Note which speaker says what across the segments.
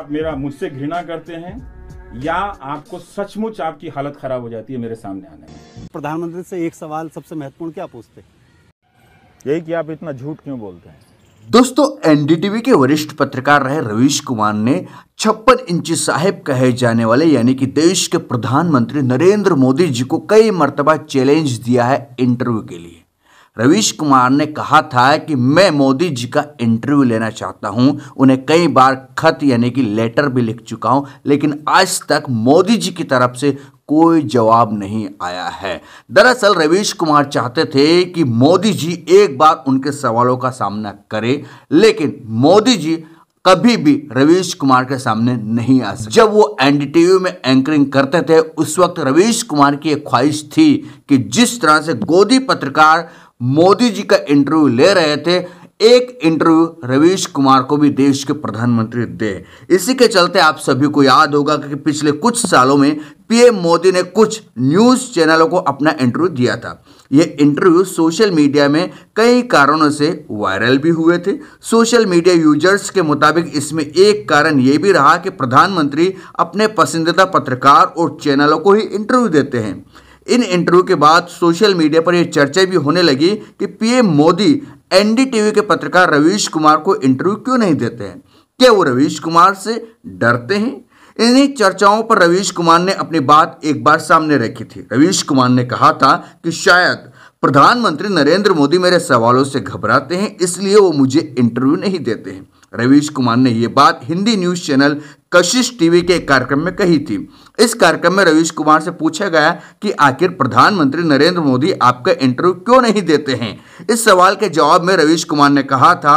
Speaker 1: आप मेरा मुझसे घृणा करते हैं या आपको सचमुच आपकी हालत खराब हो जाती है मेरे सामने आने में प्रधानमंत्री से एक सवाल सबसे महत्वपूर्ण क्या पूछते यही कि आप इतना झूठ क्यों बोलते हैं
Speaker 2: दोस्तों एनडीटीवी के वरिष्ठ पत्रकार रहे रवीश कुमार ने छप्पन इंची साहेब कहे जाने वाले यानी कि देश के प्रधानमंत्री नरेंद्र मोदी जी को कई मरतबा चैलेंज दिया है इंटरव्यू के लिए रवीश कुमार ने कहा था कि मैं मोदी जी का इंटरव्यू लेना चाहता हूं उन्हें कई बार खत यानी कि लेटर भी लिख चुका हूं लेकिन आज तक मोदी जी की तरफ से कोई जवाब नहीं आया है दरअसल रवीश कुमार चाहते थे कि मोदी जी एक बार उनके सवालों का सामना करें लेकिन मोदी जी कभी भी रवीश कुमार के सामने नहीं आ सकते जब वो एनडीटीवी में एंकरिंग करते थे उस वक्त रवीश कुमार की एक ख्वाहिश थी कि जिस तरह से गोदी पत्रकार मोदी जी का इंटरव्यू ले रहे थे एक इंटरव्यू रवीश कुमार को भी देश के प्रधानमंत्री दे इसी के चलते आप सभी को याद होगा कि पिछले कुछ सालों में पीएम मोदी ने कुछ न्यूज़ चैनलों को अपना इंटरव्यू दिया था ये इंटरव्यू सोशल मीडिया में कई कारणों से वायरल भी हुए थे सोशल मीडिया यूजर्स के मुताबिक इसमें एक कारण ये भी रहा कि प्रधानमंत्री अपने पसंदीदा पत्रकार और चैनलों को ही इंटरव्यू देते हैं इन इंटरव्यू के बाद सोशल मीडिया पर यह चर्चा भी होने लगी कि पीएम मोदी एनडीटीवी के पत्रकार रवीश कुमार को इंटरव्यू क्यों नहीं देते हैं क्या वो रवीश कुमार से डरते हैं इन्हीं चर्चाओं पर रवीश कुमार ने अपनी बात एक बार सामने रखी थी रवीश कुमार ने कहा था कि शायद प्रधानमंत्री नरेंद्र मोदी मेरे सवालों से घबराते हैं इसलिए वो मुझे इंटरव्यू नहीं देते हैं रवीश कुमार ने ये बात Hindi news channel Kashish TV के एक कार्यक्रम में कही थी इस कार्यक्रम में रवीश कुमार से पूछा गया कि आखिर प्रधानमंत्री नरेंद्र मोदी आपका इंटरव्यू क्यों नहीं देते हैं इस सवाल के जवाब में रवीश कुमार ने कहा था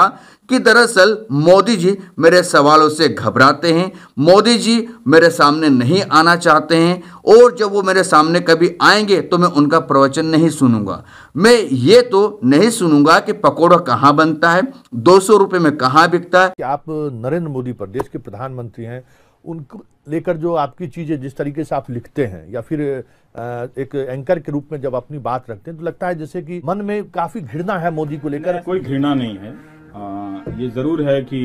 Speaker 2: कि दरअसल मोदी जी मेरे सवालों से घबराते हैं मोदी जी मेरे सामने नहीं आना चाहते हैं और जब वो मेरे सामने कभी आएंगे तो मैं उनका प्रवचन नहीं सुनूंगा मैं ये तो नहीं सुनूंगा कि पकौड़ा कहाँ बनता है दो सौ में कहाँ बिकता है आप नरेंद्र मोदी प्रदेश के प्रधानमंत्री हैं उनको लेकर जो आपकी चीज़ें जिस तरीके से आप लिखते हैं या फिर एक एंकर के रूप में जब अपनी बात रखते हैं तो लगता है जैसे कि मन में काफ़ी घृणा है मोदी को लेकर
Speaker 1: कोई घृणा नहीं है ये ज़रूर है कि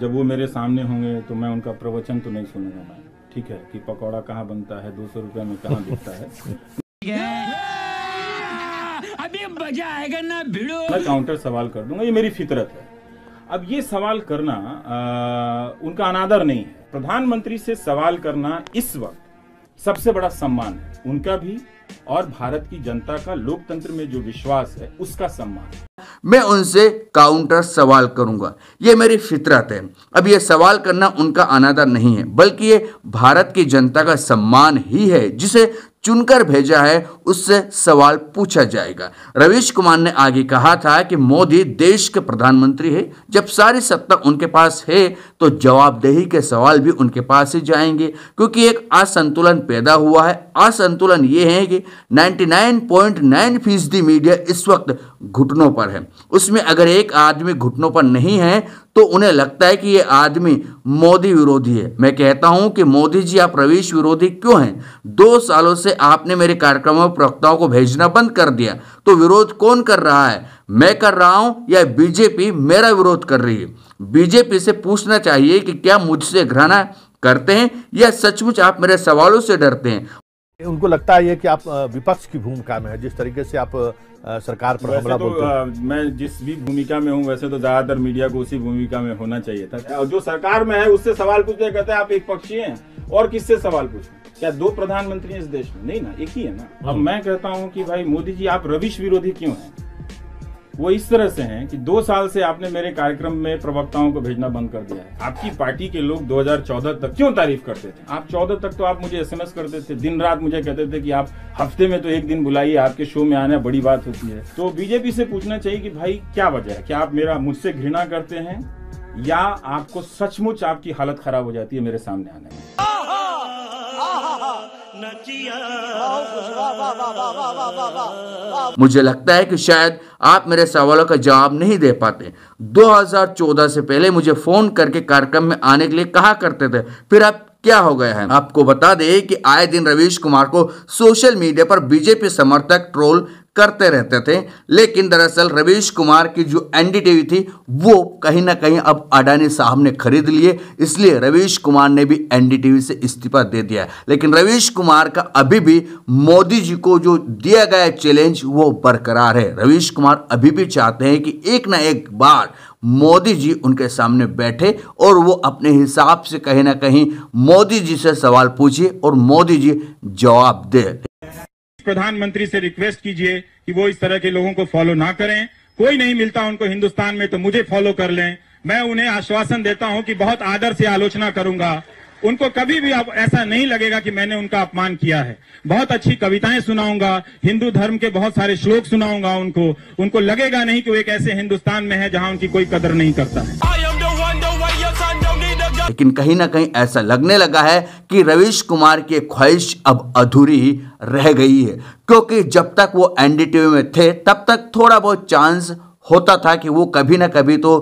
Speaker 1: जब वो मेरे सामने होंगे तो मैं उनका प्रवचन तो नहीं सुनूंगा मैं ठीक है कि पकौड़ा कहाँ बनता है दो सौ रुपये में कहाँ बिकता है
Speaker 2: मैं काउंटर
Speaker 1: सवाल कर दूंगा ये मेरी फितरत है अब ये सवाल करना आ, उनका अनादर नहीं है प्रधानमंत्री से सवाल करना इस वक्त सबसे बड़ा सम्मान है उनका भी और भारत की जनता का लोकतंत्र में जो विश्वास है उसका सम्मान है
Speaker 2: मैं उनसे काउंटर सवाल करूंगा ये मेरी फितरत है अब ये सवाल करना उनका अनादर नहीं है बल्कि ये भारत की जनता का सम्मान ही है जिसे चुनकर भेजा है उससे सवाल पूछा जाएगा रवीश कुमार ने आगे कहा था कि मोदी देश के प्रधानमंत्री है जब सारी सत्ता उनके पास है तो जवाबदेही के सवाल भी उनके पास ही जाएंगे क्योंकि एक असंतुलन पैदा हुआ है असंतुलन ये है कि 99.9 फीसदी मीडिया इस वक्त घुटनों पर है उसमें अगर एक आदमी घुटनों पर नहीं है तो उन्हें लगता है कि ये आदमी मोदी विरोधी है मैं कहता हूं कि मोदी जी आप प्रवेश विरोधी क्यों हैं दो सालों से आपने मेरे कार्यक्रमों में प्रवक्ताओं को भेजना बंद कर दिया तो विरोध कौन कर रहा है मैं कर रहा हूं या बीजेपी मेरा विरोध कर रही है बीजेपी से पूछना चाहिए कि क्या मुझसे घृणा करते हैं या सचमुच आप मेरे सवालों से डरते हैं उनको लगता है ये कि आप विपक्ष की भूमिका में है जिस तरीके से आप सरकार पर हमला तो, हैं
Speaker 1: मैं जिस भी भूमिका में हूँ वैसे तो ज्यादातर मीडिया को उसी भूमिका में होना चाहिए था और जो सरकार में है उससे सवाल पूछते कहते हैं आप एक पक्षी है और किससे सवाल पूछ क्या दो प्रधानमंत्री इस देश में नहीं ना एक ही है ना अब हम्म। मैं कहता हूँ कि भाई मोदी जी आप रविश विरोधी क्यों हैं वो इस तरह से हैं कि दो साल से आपने मेरे कार्यक्रम में प्रवक्ताओं को भेजना बंद कर दिया है आपकी पार्टी के लोग 2014 तक क्यों तारीफ करते थे आप 14 तक तो आप मुझे एसएमएस करते थे दिन रात मुझे कहते थे कि आप हफ्ते में तो एक दिन बुलाइए आपके शो में आना बड़ी बात होती है तो बीजेपी से पूछना चाहिए कि भाई क्या वजह है क्या आप मेरा मुझसे घृणा करते हैं या आपको सचमुच आपकी हालत खराब हो जाती
Speaker 2: है मेरे सामने आने में मुझे लगता है कि शायद आप मेरे सवालों का जवाब नहीं दे पाते 2014 से पहले मुझे फ़ोन करके कार्यक्रम में आने के लिए कहा करते थे फिर आप क्या हो गया है आपको बता दें कि आए दिन रवीश कुमार को सोशल मीडिया पर बीजेपी समर्थक ट्रोल करते रहते थे लेकिन दरअसल रवीश कुमार की जो एनडीटीवी थी वो कहीं ना कहीं अब अडानी साहब ने खरीद लिए इसलिए रवीश कुमार ने भी एनडीटीवी से इस्तीफा दे दिया लेकिन रवीश कुमार का अभी भी मोदी जी को जो दिया गया चैलेंज वो बरकरार है रवीश कुमार अभी भी चाहते हैं कि एक ना एक बार मोदी जी उनके सामने बैठे और वो अपने हिसाब से कहीं ना कहीं मोदी जी से सवाल पूछे और मोदी जी जवाब दे
Speaker 1: प्रधानमंत्री से रिक्वेस्ट कीजिए कि वो इस तरह के लोगों को फॉलो ना करें कोई नहीं मिलता उनको हिंदुस्तान में तो मुझे फॉलो कर लें मैं उन्हें आश्वासन देता हूं कि बहुत आदर से आलोचना करूंगा उनको कभी भी ऐसा नहीं लगेगा कि मैंने उनका अपमान किया है बहुत अच्छी कविताएं सुनाऊंगा हिंदू धर्म के बहुत सारे श्लोक सुनाऊंगा उनको उनको लगेगा नहीं कि वो एक ऐसे हिंदुस्तान में है जहां उनकी कोई कदर नहीं करता है
Speaker 2: लेकिन कहीं ना कहीं ऐसा लगने लगा है कि रवीश कुमार की ख्वाहिश अब अधूरी रह गई है क्योंकि जब तक वो एनडीटीवी में थे तब तक थोड़ा बहुत चांस होता था कि वो कभी ना कभी तो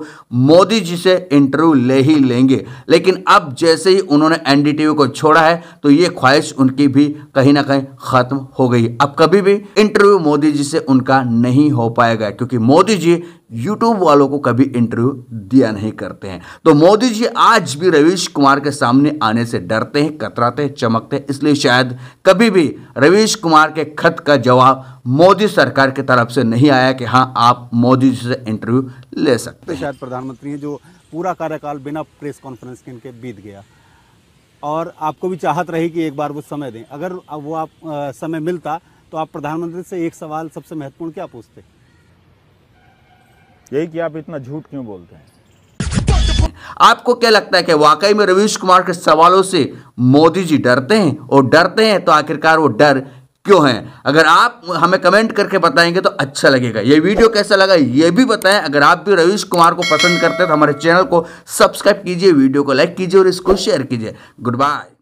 Speaker 2: मोदी जी से इंटरव्यू ले ही लेंगे लेकिन अब जैसे ही उन्होंने एनडीटीवी को छोड़ा है तो ये ख्वाहिश उनकी भी कहीं ना कहीं ख़त्म हो गई अब कभी भी इंटरव्यू मोदी जी से उनका नहीं हो पाएगा क्योंकि मोदी जी यूट्यूब वालों को कभी इंटरव्यू दिया नहीं करते हैं तो मोदी जी आज भी रवीश कुमार के सामने आने से डरते हैं कतराते हैं चमकते हैं इसलिए शायद कभी भी रवीश कुमार के खत का जवाब मोदी सरकार की तरफ से नहीं आया कि हाँ आप मोदी मोदी जी से इंटरव्यू ले सकते
Speaker 1: हैं शायद प्रधानमंत्री हैं जो पूरा कार्यकाल बिना प्रेस कॉन्फ्रेंस के इनके बीत गया और आपको भी चाहत रही कि एक बार वो समय दें अगर वो आप समय मिलता तो आप प्रधानमंत्री से एक सवाल सबसे महत्वपूर्ण क्या पूछते
Speaker 2: यही कि आप इतना झूठ क्यों बोलते हैं आपको क्या लगता है कि वाकई में रवीश कुमार के सवालों से मोदी जी डरते हैं और डरते हैं तो आखिरकार वो डर क्यों हैं अगर आप हमें कमेंट करके बताएंगे तो अच्छा लगेगा ये वीडियो कैसा लगा ये भी बताएं अगर आप भी रवीश कुमार को पसंद करते हैं तो हमारे चैनल को सब्सक्राइब कीजिए वीडियो को लाइक कीजिए और इसको शेयर कीजिए गुड बाय